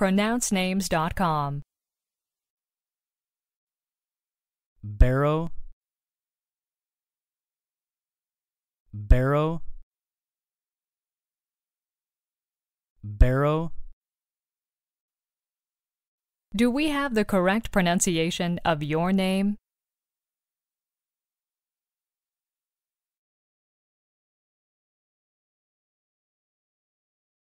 pronouncenames.com. Barrow, Barrow, Barrow. Do we have the correct pronunciation of your name?